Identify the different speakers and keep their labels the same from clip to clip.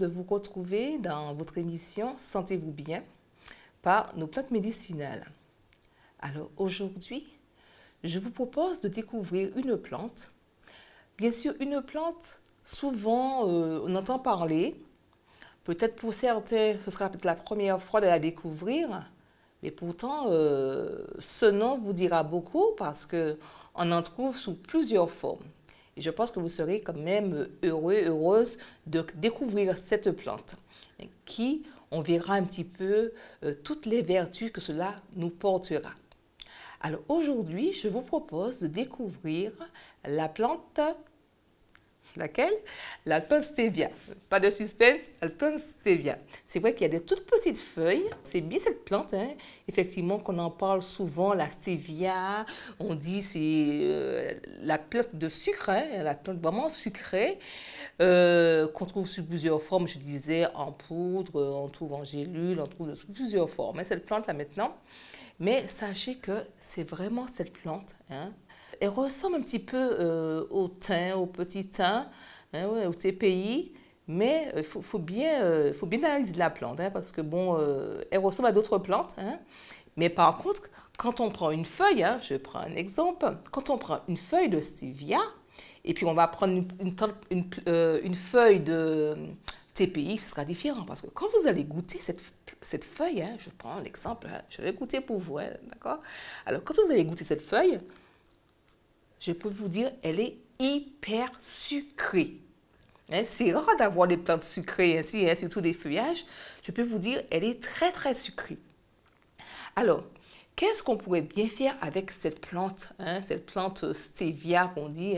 Speaker 1: de vous retrouver dans votre émission Sentez-vous bien par nos plantes médicinales. Alors aujourd'hui, je vous propose de découvrir une plante. Bien sûr, une plante, souvent euh, on entend parler. Peut-être pour certains, ce sera peut-être la première fois de la découvrir. Mais pourtant, euh, ce nom vous dira beaucoup parce qu'on en trouve sous plusieurs formes je pense que vous serez quand même heureux, heureuse de découvrir cette plante qui, on verra un petit peu euh, toutes les vertus que cela nous portera. Alors aujourd'hui, je vous propose de découvrir la plante Laquelle L'alpin stevia. Pas de suspense, l'alpin stevia. C'est vrai qu'il y a des toutes petites feuilles. C'est bien cette plante, hein. effectivement, qu'on en parle souvent, la stevia. On dit c'est euh, la plante de sucre, hein, la plante vraiment sucrée, euh, qu'on trouve sous plusieurs formes. Je disais en poudre, on trouve en gélule, on trouve sous plusieurs formes. Hein, cette plante-là maintenant. Mais sachez que c'est vraiment cette plante. Hein? elle ressemble un petit peu euh, au thym, au petit thym, hein, au TPI, mais il euh, faut, bien, euh, faut bien analyser la plante, hein, parce que bon, elle ressemble à d'autres plantes. Hein. Mais par contre, quand on prend une feuille, je prends un exemple, quand on prend une feuille de stevia, et puis on va prendre une, feuille de TPI, ce sera différent, parce que quand vous allez goûter cette cette feuille, hein, je prends l'exemple, je vais goûter pour vous, d'accord Alors, quand vous allez goûter cette feuille, je peux vous dire, elle est hyper sucrée. Hein, c'est rare d'avoir des plantes sucrées ainsi, hein, surtout des feuillages. Je peux vous dire, elle est très, très sucrée. Alors, qu'est-ce qu'on pourrait bien faire avec cette plante, hein, cette plante stevia qu'on dit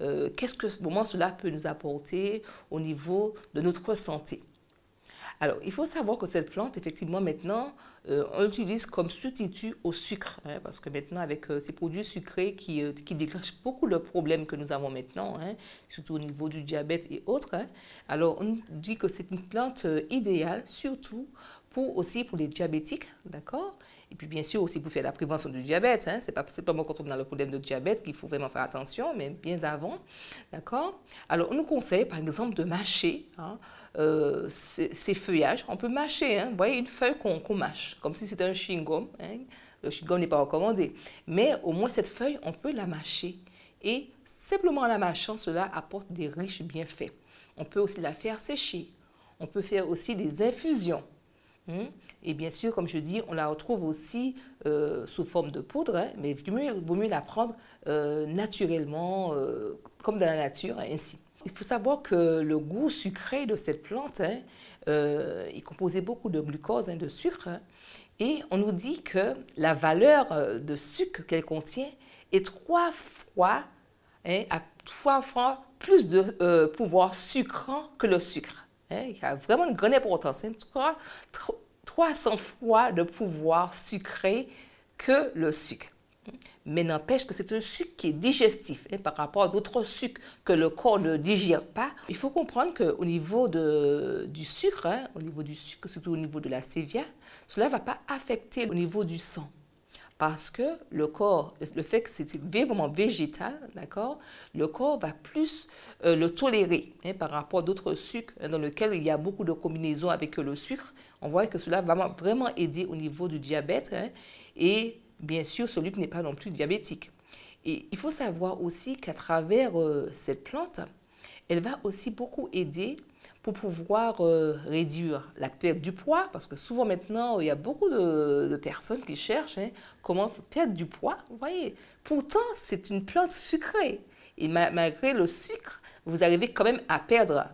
Speaker 1: euh, Qu'est-ce que moment cela peut nous apporter au niveau de notre santé alors, il faut savoir que cette plante, effectivement, maintenant, euh, on l'utilise comme substitut au sucre, hein, parce que maintenant, avec euh, ces produits sucrés euh, qui, déclenchent beaucoup de problèmes que nous avons maintenant, hein, surtout au niveau du diabète et autres, hein. alors on dit que c'est une plante idéale, surtout aussi pour les diabétiques, d'accord Et puis bien sûr aussi pour faire la prévention du diabète. Hein? Ce n'est pas seulement quand on a le problème de diabète qu'il faut vraiment faire attention, mais bien avant, d'accord Alors on nous conseille par exemple de mâcher hein, euh, ces, feuillages. On peut mâcher, hein, vous voyez, une feuille qu'on mâche, comme si c'était un chewing-gum. Hein. Le chewing-gum n'est pas recommandé, mais au moins cette feuille, on peut la mâcher. Et simplement en la mâchant, cela apporte des riches bienfaits. On peut aussi la faire sécher. On peut faire aussi des infusions. Hmm? Et bien sûr, comme je dis, on la retrouve aussi euh, sous forme de poudre, hein, mais vaut mieux, vaut mieux la prendre euh, naturellement, euh, comme dans la nature, hein, ainsi. Il faut savoir que le goût sucré de cette plante hein, est composé beaucoup de glucose, de sucre, et on nous dit que la valeur de sucre qu'elle contient est trois fois, à trois fois plus de pouvoir sucrant que le sucre. Il y a vraiment une grande importance, 300 fois de pouvoir sucré que le sucre. Mais n'empêche que c'est un sucre qui est digestif et hein, par rapport à d'autres sucres que le corps ne digère pas. Il faut comprendre qu'au niveau du sucre, hein, au niveau du sucre, surtout au niveau de la sévia, cela ne va pas affecter au niveau du sang. Parce que le corps, le fait que c'est vraiment végétal, d'accord, le corps va plus euh, le tolérer hein, par rapport à d'autres sucres hein, dans lesquels il y a beaucoup de combinaisons avec le sucre. On voit que cela va vraiment aider au niveau du diabète hein, et bien sûr celui qui n'est pas non plus diabétique. Et il faut savoir aussi qu'à travers euh, cette plante, elle va aussi beaucoup aider pour pouvoir euh, réduire la perte du poids, parce que souvent maintenant, il y a beaucoup de, personnes qui cherchent hein, comment perdre du poids, vous voyez. Pourtant, c'est une plante sucrée. Et malgré le sucre, vous arrivez quand même à perdre.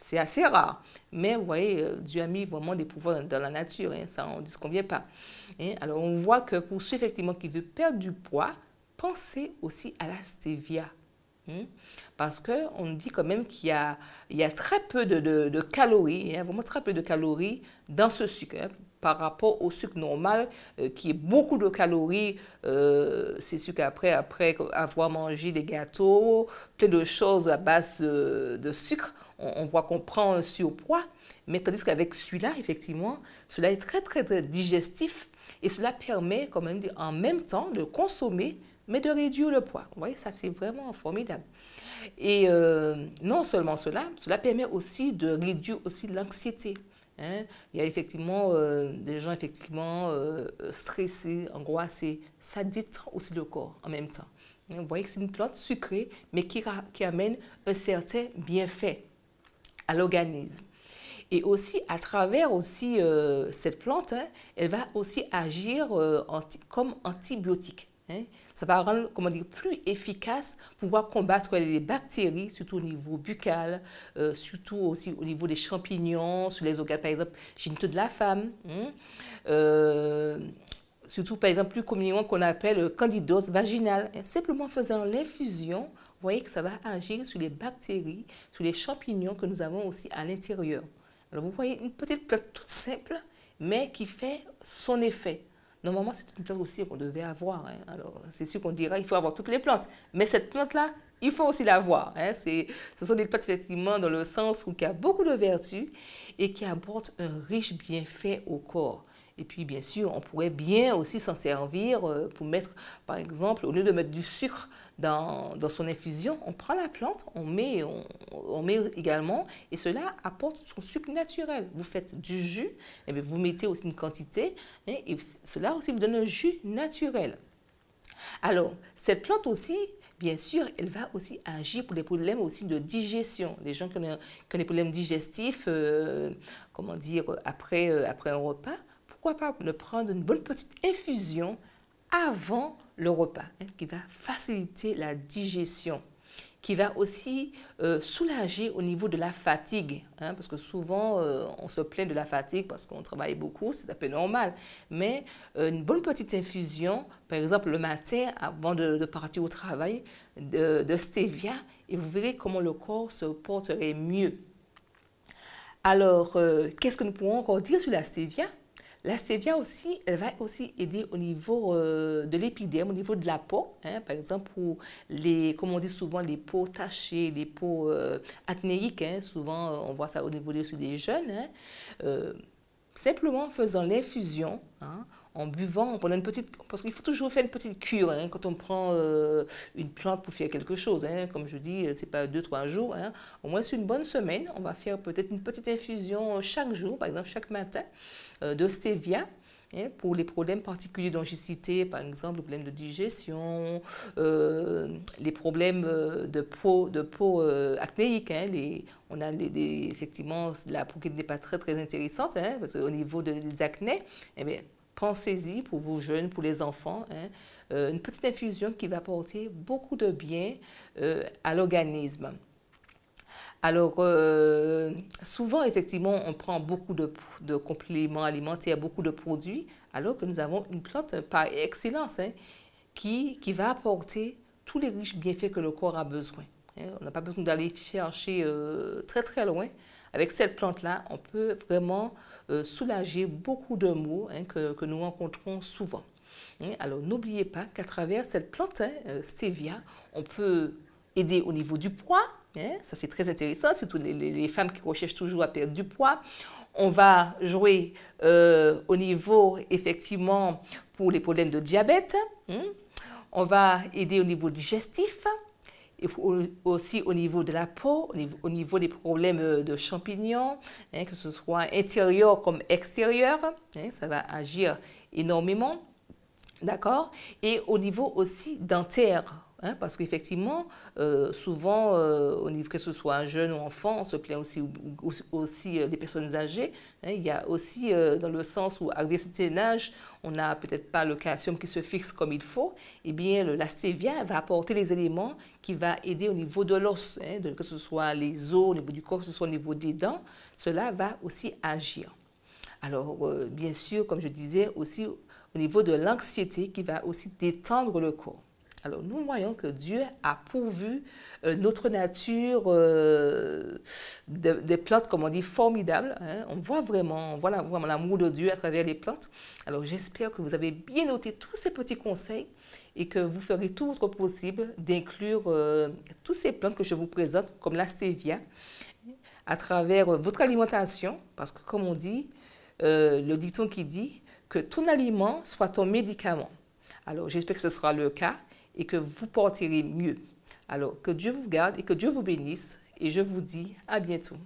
Speaker 1: C'est assez rare. Mais vous voyez, euh, Dieu a mis vraiment des pouvoirs dans, la nature, hein, ça on ne convient pas. Alors on voit que pour ceux effectivement qui veulent perdre du poids, pensez aussi à la stevia. Hmm? Parce qu'on dit quand même qu'il y, y a, très peu de, de, calories, vraiment très peu de calories dans ce sucre. Hein, par rapport au sucre normal, euh, qui est beaucoup de calories, euh, c'est sûr qu'après après avoir mangé des gâteaux, plein de choses à base euh, de sucre, on, voit qu'on prend un surpoids. Mais tandis qu'avec celui-là, effectivement, cela est très, très, très digestif et cela permet quand même en même temps de consommer mais de réduire le poids. Vous voyez, ça c'est vraiment formidable. Et euh, non seulement cela, cela permet aussi de réduire aussi l'anxiété. Hein. Il y a effectivement euh, des gens effectivement euh, stressés, angoissés. Ça détend aussi le corps en même temps. Vous voyez que c'est une plante sucrée, mais qui, qui amène un certain bienfait à l'organisme. Et aussi, à travers aussi cette plante, hein, elle va aussi agir comme antibiotique. Hein? Ça va rendre comment dire, plus efficace pour pouvoir combattre les bactéries, surtout au niveau buccal, euh, surtout aussi au niveau des champignons, sur les organes, par exemple, génitaux de la femme. Hein? Euh, surtout, par exemple, plus communément qu'on appelle candidose vaginale. Simplement en faisant l'infusion, vous voyez que ça va agir sur les bactéries, sur les champignons que nous avons aussi à l'intérieur. Alors, vous voyez une petite plante toute simple, mais qui fait son effet. Normalement, c'est une plante aussi qu'on devait avoir. Hein. Alors, c'est sûr qu'on dirait qu'il faut avoir toutes les plantes. Mais cette plante-là, il faut aussi l'avoir. Hein. Ce sont des plantes, effectivement, dans le sens où il y a beaucoup de vertus et qui apportent un riche bienfait au corps. Et puis, bien sûr, on pourrait bien aussi s'en servir euh, pour mettre, par exemple, au lieu de mettre du sucre dans, dans son infusion, on prend la plante, on met, on, met également, et cela apporte son sucre naturel. Vous faites du jus, et eh vous mettez aussi une quantité, hein, et cela aussi vous donne un jus naturel. Alors, cette plante aussi, bien sûr, elle va aussi agir pour les problèmes aussi de digestion. Les gens qui ont, qui ont des problèmes digestifs, euh, comment dire, après, euh, après un repas, pourquoi pas prendre une bonne petite infusion avant le repas, hein, qui va faciliter la digestion, qui va aussi euh, soulager au niveau de la fatigue, hein, parce que souvent euh, on se plaint de la fatigue parce qu'on travaille beaucoup, c'est un peu normal, mais euh, une bonne petite infusion, par exemple le matin avant de, partir au travail, de, de stevia, et vous verrez comment le corps se porterait mieux. Alors, qu'est-ce que nous pouvons encore dire sur la stevia la sévia aussi, elle va aussi aider au niveau euh, de l'épiderme, au niveau de la peau. Hein, par exemple, pour les, comme on dit souvent, les peaux tachées, les peaux euh, acnéiques. Hein, souvent, euh, on voit ça au niveau des, jeunes. Hein, simplement en faisant l'infusion, en buvant, une petite... Parce qu'il faut toujours faire une petite cure hein, quand on prend euh, une plante pour faire quelque chose. Hein. comme je dis, c'est pas deux, trois jours. Hein. au moins, c'est une bonne semaine. On va faire peut-être une petite infusion chaque jour, par exemple chaque matin, euh, de stevia. pour les problèmes particuliers dont j'ai cité, par exemple, le problème de digestion, euh, les problèmes de peau, de peau acnéique. on a effectivement la peau qui n'est pas très, très intéressante, parce qu'au niveau des acnés, eh Pensez-y pour vos jeunes, pour les enfants. Hein. Euh, une petite infusion qui va apporter beaucoup de bien euh, à l'organisme. Alors, euh, souvent, effectivement, on prend beaucoup de, compléments alimentaires, beaucoup de produits, alors que nous avons une plante par excellence hein, qui, qui va apporter tous les riches bienfaits que le corps a besoin. Hein. on n'a pas besoin d'aller chercher très, très loin. Avec cette plante-là, on peut vraiment euh, soulager beaucoup de maux hein, que, nous rencontrons souvent. Alors n'oubliez pas qu'à travers cette plante, hein, euh, stevia, on peut aider au niveau du poids. Hein. Ça, c'est très intéressant, surtout les, femmes qui recherchent toujours à perdre du poids. On va jouer euh, au niveau, effectivement, pour les problèmes de diabète. On va aider au niveau digestif et aussi au niveau de la peau, au niveau des problèmes euh, de champignons, hein, que ce soit intérieur comme extérieur, hein, ça va agir énormément, d'accord Et au niveau aussi dentaire, Hein, parce qu'effectivement, euh, souvent, euh, au niveau que ce soit un jeune ou enfant, on se plaint aussi, aussi euh, des personnes âgées. Hein. il y a aussi, dans le sens où, avec à certain âge, on n'a peut-être pas le calcium qui se fixe comme il faut. Eh bien, le, la va apporter les éléments qui va aider au niveau de l'os, hein, que ce soit les os, au niveau du corps, que ce soit au niveau des dents. Cela va aussi agir. Alors, bien sûr, comme je disais, aussi au niveau de l'anxiété qui va aussi détendre le corps. Alors nous voyons que Dieu a pourvu euh, notre nature euh, des plantes, comme on dit, formidables. Hein. On voit vraiment, on l'amour de Dieu à travers les plantes. Alors j'espère que vous avez bien noté tous ces petits conseils et que vous ferez tout votre possible d'inclure euh, toutes ces plantes que je vous présente, comme la à travers votre alimentation, parce que comme on dit, le dicton qui dit que ton aliment soit ton médicament. Alors j'espère que ce sera le cas et que vous porterez mieux. Alors, que Dieu vous garde et que Dieu vous bénisse et je vous dis à bientôt.